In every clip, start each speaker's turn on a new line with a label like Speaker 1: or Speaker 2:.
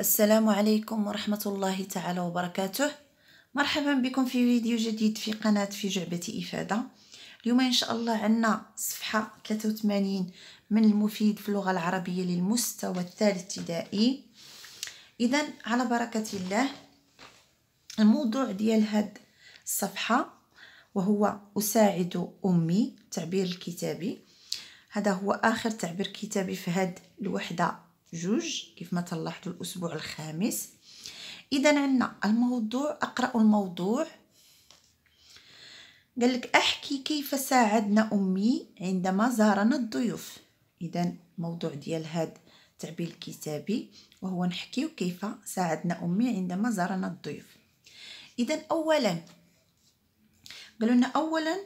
Speaker 1: السلام عليكم ورحمة الله تعالى وبركاته مرحبا بكم في فيديو جديد في قناة في جعبة إفادة اليوم إن شاء الله عنا صفحة 83 من المفيد في اللغة العربية للمستوى الثالث ابتدائي إذا على بركة الله الموضوع ديال هاد الصفحة وهو أساعد أمي تعبير الكتابي هذا هو آخر تعبير كتابي في هاد الوحدة جوج كيف ما تلاحظوا الاسبوع الخامس اذا عندنا الموضوع اقرا الموضوع قال لك احكي كيف ساعدنا امي عندما زارنا الضيوف اذا الموضوع ديال هاد التعبير الكتابي وهو نحكي كيف ساعدنا امي عندما زارنا الضيوف اذا اولا قالوا لنا اولا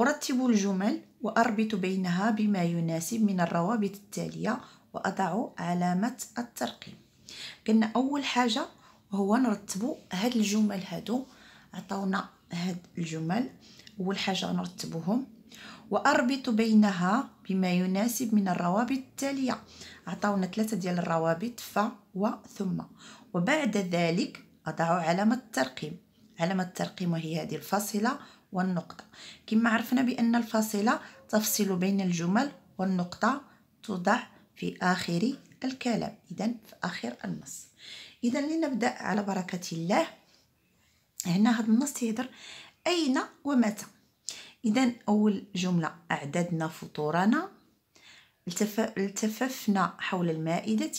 Speaker 1: ارتب الجمل واربط بينها بما يناسب من الروابط التاليه وأضع علامة الترقيم قلنا أول حاجة هو نرتب هاد الجمل هادو عطاونا هاد الجمل أول حاجة نرتبوهم وأربط بينها بما يناسب من الروابط التالية عطاونا ثلاثة ديال الروابط ف و ثم وبعد ذلك أضع علامة الترقيم علامة الترقيم وهي هذه الفاصلة والنقطة كما عرفنا بأن الفاصلة تفصل بين الجمل والنقطة توضع في آخر الكلام إذا في آخر النص إذا لنبدأ على بركة الله هنا هذا النص تيهضر أين ومتى إذا أول جملة أعددنا فطورنا التففنا حول المائدة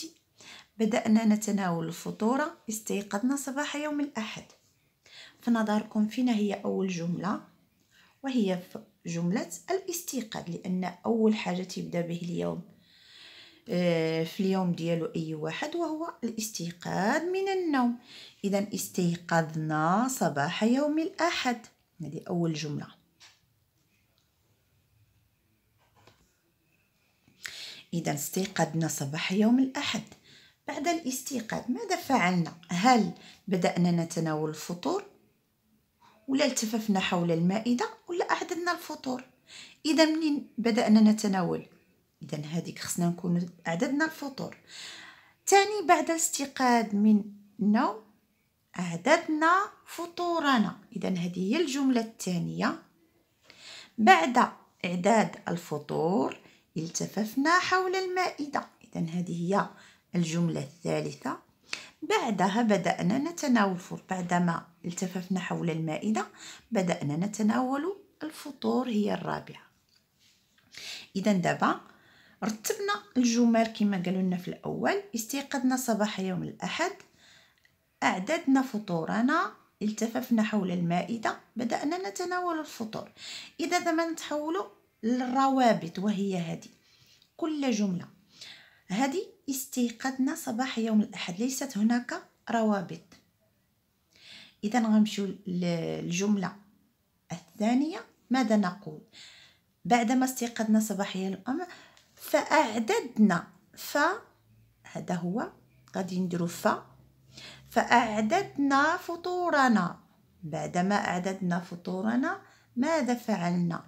Speaker 1: بدأنا نتناول الفطور استيقظنا صباح يوم الأحد في نظركم فينا هي أول جملة وهي في جملة الاستيقاظ لأن أول حاجة تبدأ به اليوم آه، في اليوم ديالو أي واحد وهو الاستيقاظ من النوم إذا استيقظنا صباح يوم الأحد هذه أول جملة إذا استيقظنا صباح يوم الأحد بعد الاستيقاظ ماذا فعلنا؟ هل بدأنا نتناول الفطور؟ ولا التففنا حول المائدة؟ ولا أعددنا الفطور؟ إذا منين بدأنا نتناول؟ اذا هذيك خصنا نكون عددنا الفطور ثاني بعد الاستيقاظ من النوم اعددنا فطورنا اذا هذه هي الجمله الثانيه بعد اعداد الفطور التففنا حول المائده اذا هذه هي الجمله الثالثه بعدها بدأنا نتناول بعدما التففنا حول المائدة بدأنا نتناول الفطور هي الرابعة إذا دابا رتبنا الجمل كما قالوا لنا في الاول استيقظنا صباح يوم الاحد اعددنا فطورنا التففنا حول المائده بدانا نتناول الفطور اذا دابا نتحولوا للروابط وهي هذه كل جمله هذه استيقظنا صباح يوم الاحد ليست هناك روابط اذا غنمشيو للجمله الثانيه ماذا نقول بعدما استيقظنا صباح يوم فأعددنا ف هذا هو غادي نديرو ف فأعددنا فطورنا بعدما أعددنا فطورنا ماذا فعلنا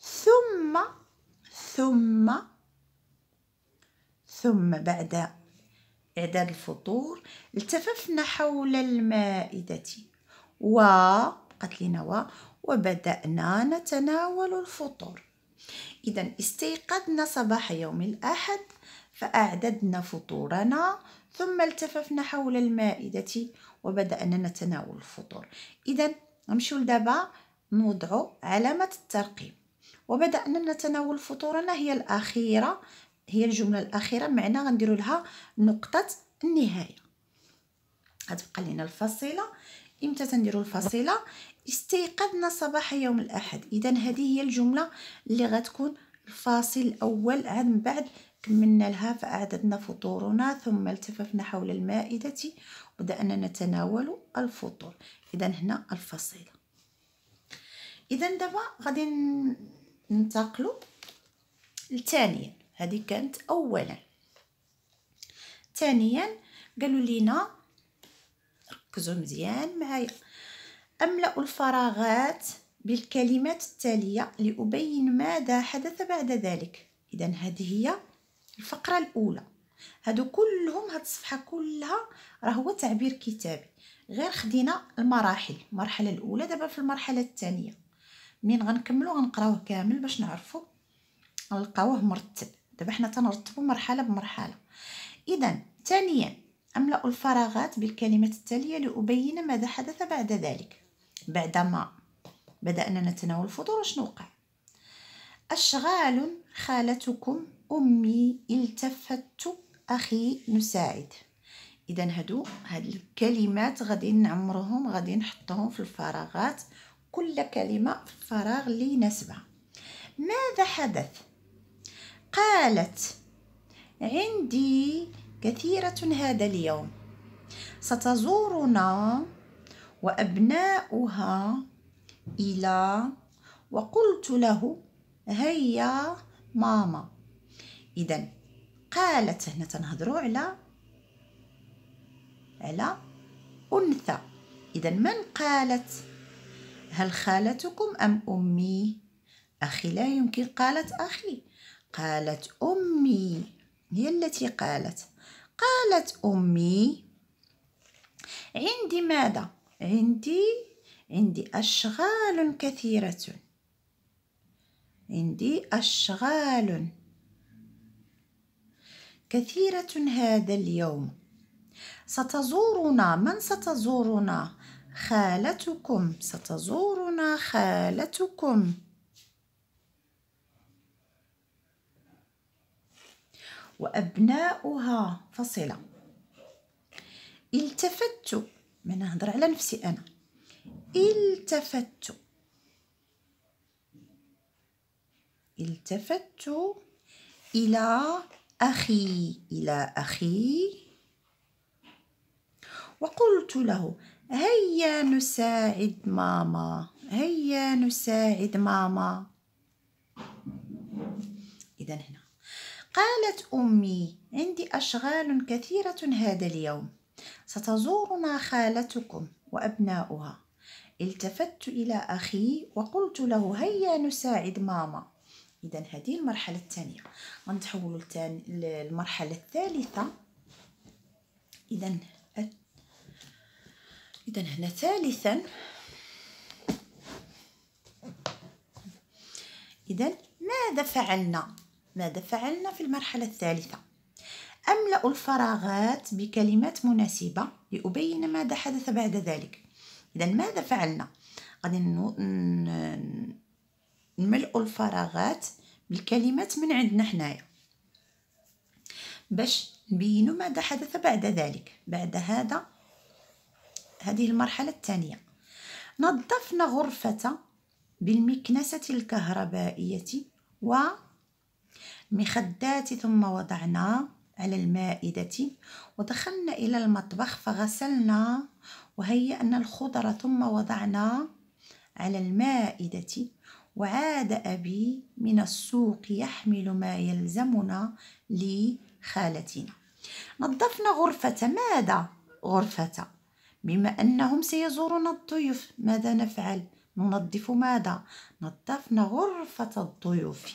Speaker 1: ثم ثم ثم بعد إعداد الفطور التففنا حول المائدة و قتلنا و وبدأنا نتناول الفطور إذا استيقظنا صباح يوم الأحد فأعددنا فطورنا ثم التففنا حول المائدة وبدأنا نتناول الفطور إذا نمشي لدابا نوضعو علامة الترقيم وبدأنا نتناول فطورنا هي الأخيرة هي الجملة الأخيرة معنا غندير لها نقطة النهاية غتبقى لينا الفصيلة امتى تنديروا الفصيلة استيقظنا صباح يوم الأحد إذا هذه هي الجملة اللي غتكون الفاصل الأول عاد من بعد كملنا لها فأعددنا فطورنا ثم التففنا حول المائدة وبدأنا نتناول الفطور إذا هنا الفصيلة إذا دابا غادي ننتقلوا لثانيا هذه كانت أولا ثانيا قالوا لينا ركزوا مزيان معايا أملأ الفراغات بالكلمات التالية لأبين ماذا حدث بعد ذلك إذا هذه هي الفقرة الأولى هادو كلهم هاد الصفحة كلها راه هو تعبير كتابي غير خدينا المراحل المرحلة الأولى دابا في المرحلة الثانية من غنكملو غنقراوه كامل باش نعرفو نلقاوه مرتب دابا حنا تنرتبو مرحلة بمرحلة إذا ثانيا أملأ الفراغات بالكلمات التالية لأبين ماذا حدث بعد ذلك بعدما بدأنا نتناول الفطور وشنو وقع أشغال خالتكم أمي التفت أخي نساعد إذا هادو هاد الكلمات غادي نعمرهم غادي نحطهم في الفراغات كل كلمة في الفراغ اللي يناسبها ماذا حدث قالت عندي كثيرة هذا اليوم ستزورنا وأبناؤها إلى وقلت له هيا ماما إذا قالت هنا تنهضروا على على أنثى إذا من قالت هل خالتكم أم أمي أخي لا يمكن قالت أخي قالت أمي هي التي قالت قالت أمي عندي ماذا عندي عندي أشغال كثيرة عندي أشغال كثيرة هذا اليوم ستزورنا من ستزورنا خالتكم ستزورنا خالتكم وأبناؤها فصلة التفت ما نهضر على نفسي انا التفت التفت الى اخي الى اخي وقلت له هيا نساعد ماما هيا نساعد ماما اذا هنا قالت امي عندي اشغال كثيره هذا اليوم ستزورنا خالتكم وأبناؤها التفت إلى أخي وقلت له هيا نساعد ماما إذا هذه المرحلة الثانية نتحول للمرحلة الثالثة إذا إذا هنا ثالثا إذا ماذا فعلنا؟ ماذا فعلنا في المرحلة الثالثة؟ أملأ الفراغات بكلمات مناسبة لأبين ماذا حدث بعد ذلك إذا ماذا فعلنا؟ غادي نملأ الفراغات بالكلمات من عندنا حنايا باش نبين ماذا حدث بعد ذلك بعد هذا هذه المرحلة الثانية نظفنا غرفة بالمكنسة الكهربائية ومخدات ثم وضعنا على المائدة ودخلنا إلى المطبخ فغسلنا وهيأنا الخضر ثم وضعنا على المائدة وعاد أبي من السوق يحمل ما يلزمنا لخالتنا نظفنا غرفة ماذا؟ غرفة بما أنهم سيزورنا الضيوف ماذا نفعل؟ ننظف ماذا؟ نظفنا غرفة الضيوف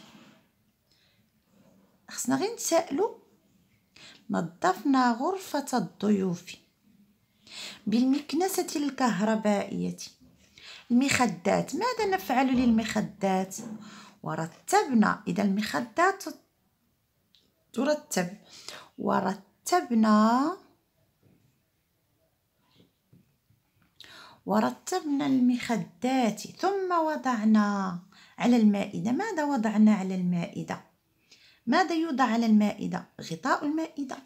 Speaker 1: خصنا غير نتسائلوا نظفنا غرفة الضيوف بالمكنسة الكهربائية المخدات ماذا نفعل للمخدات ورتبنا إذا المخدات ترتب ورتبنا ورتبنا المخدات ثم وضعنا على المائدة ماذا وضعنا على المائدة ماذا يوضع على المائدة غطاء المائدة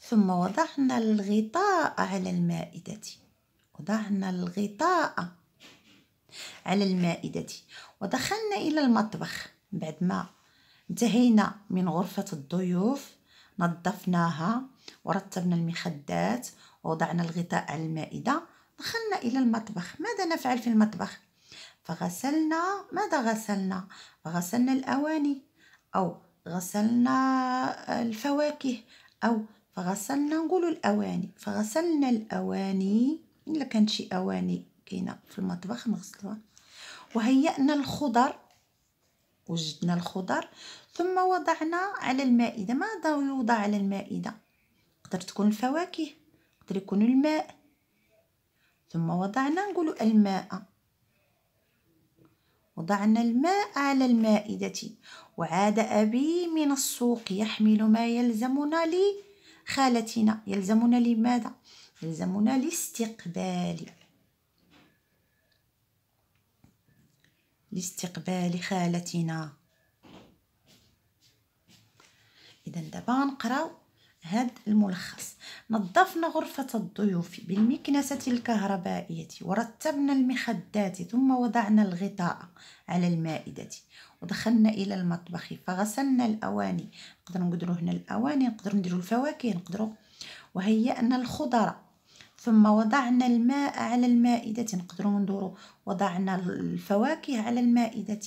Speaker 1: ثم وضعنا الغطاء على المائدة وضعنا الغطاء على المائدة ودخلنا إلى المطبخ بعد ما انتهينا من غرفة الضيوف نظفناها ورتبنا المخدات ووضعنا الغطاء على المائدة دخلنا إلى المطبخ ماذا نفعل في المطبخ؟ فغسلنا ماذا غسلنا؟ غسلنا الأواني أو غسلنا الفواكه أو فغسلنا نقولوا الأواني فغسلنا الأواني إلا كانت شي أواني كاينة في المطبخ نغسلوها وهيئنا الخضر وجدنا الخضر ثم وضعنا على المائدة ماذا يوضع على المائدة تقدر تكون الفواكه تقدر يكون الماء ثم وضعنا نقولوا الماء وضعنا الماء على المائدة وعاد أبي من السوق يحمل ما يلزمنا لخالتنا يلزمنا لماذا؟ يلزمنا لاستقبال لاستقبال خالتنا إذا دابا نقرأ هاد الملخص نظفنا غرفة الضيوف بالمكنسة الكهربائية ورتبنا المخدات ثم وضعنا الغطاء على المائدة ودخلنا الى المطبخ فغسلنا الاواني نقدروا هنا الاواني نقدر نديروا الفواكه نقدروا وهيئنا الخضره ثم وضعنا الماء على المائدة نقدروا ندورو وضعنا الفواكه على المائدة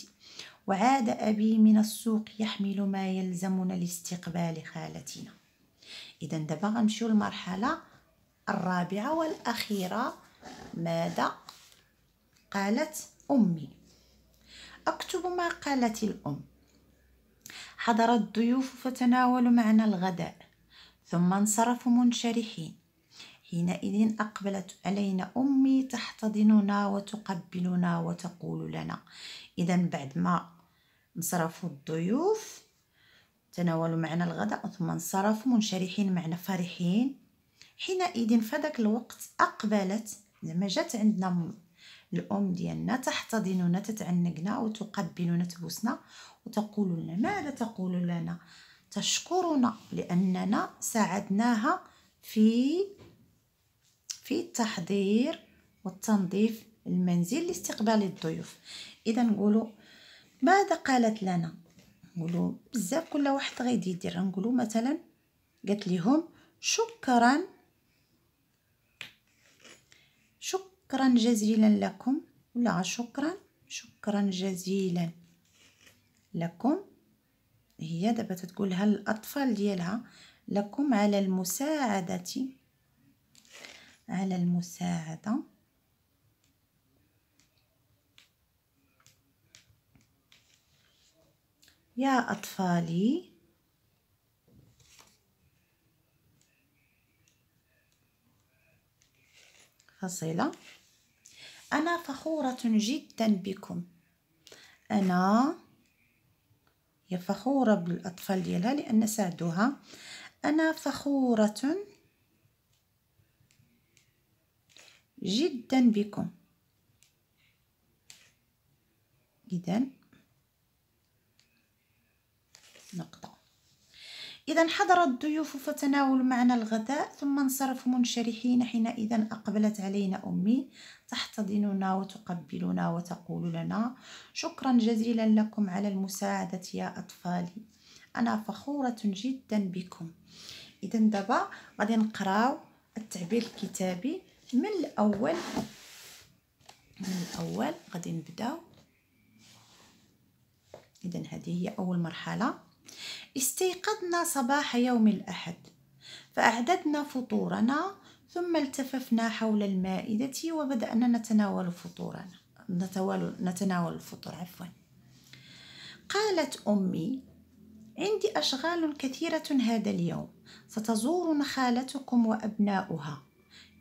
Speaker 1: وعاد أبي من السوق يحمل ما يلزمنا لاستقبال خالتنا إذا دابا غنمشيو المرحلة الرابعة والأخيرة ماذا قالت أمي أكتب ما قالت الأم حضر الضيوف فتناولوا معنا الغداء ثم انصرفوا منشرحين حينئذ أقبلت علينا أمي تحتضننا وتقبلنا وتقول لنا إذا بعد ما انصرفوا الضيوف تناولوا معنا الغداء ثم انصرفوا منشرحين معنا فرحين حينئذ فداك الوقت أقبلت زعما جات عندنا الام ديالنا تحتضننا تتعنقنا وتقبلنا تبوسنا وتقول لنا ماذا تقول لنا تشكرنا لاننا ساعدناها في في التحضير والتنظيف المنزل لاستقبال الضيوف اذا نقولوا ماذا قالت لنا نقولوا بزاف كل واحد غادي يدير نقولوا مثلا قالت لهم شكرا شكرا جزيلا لكم ولا شكرا شكرا جزيلا لكم هي دابا تتقولها للاطفال ديالها لكم على المساعده على المساعده يا أطفالي فصيلة أنا فخورة جدا بكم أنا هي فخورة بالأطفال ديالها لأن ساعدوها أنا فخورة جدا بكم إذا نقطة إذا حضر الضيوف فتناولوا معنا الغداء ثم انصرفوا منشرحين حينئذ أقبلت علينا أمي تحتضننا وتقبلنا وتقول لنا شكرا جزيلا لكم على المساعدة يا أطفالي أنا فخورة جدا بكم إذا دابا غادي نقراو التعبير الكتابي من الأول من الأول غادي نبداو إذا هذه هي أول مرحلة استيقظنا صباح يوم الأحد فأعددنا فطورنا ثم التففنا حول المائدة وبدأنا نتناول فطورنا نتناول, نتناول الفطور عفوا قالت أمي عندي أشغال كثيرة هذا اليوم ستزورنا خالتكم وأبناؤها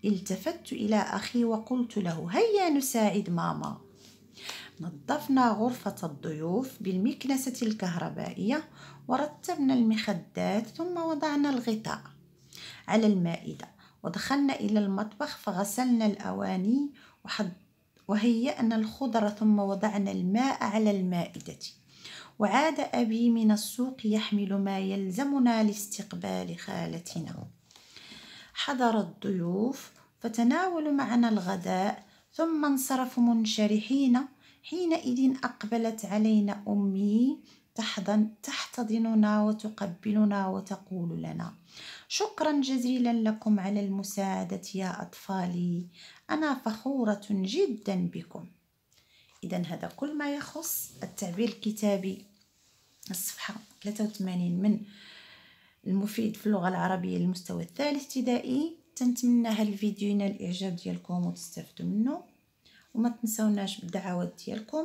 Speaker 1: التفت إلى أخي وقلت له هيا نساعد ماما نظفنا غرفة الضيوف بالمكنسة الكهربائية ورتبنا المخدات ثم وضعنا الغطاء على المائدة ودخلنا إلى المطبخ فغسلنا الأواني وهيأنا الخضر ثم وضعنا الماء على المائدة وعاد أبي من السوق يحمل ما يلزمنا لاستقبال خالتنا حضر الضيوف فتناولوا معنا الغداء ثم انصرفوا منشرحين حينئذ أقبلت علينا أمي تحضن تحتضننا وتقبلنا وتقول لنا شكرا جزيلا لكم على المساعدة يا أطفالي أنا فخورة جدا بكم إذا هذا كل ما يخص التعبير الكتابي الصفحة 83 من المفيد في اللغة العربية للمستوى الثالث ابتدائي تنتمنى هالفيديو ينال الإعجاب ديالكم وتستفدوا منه وما تنسوناش بالدعوات ديالكم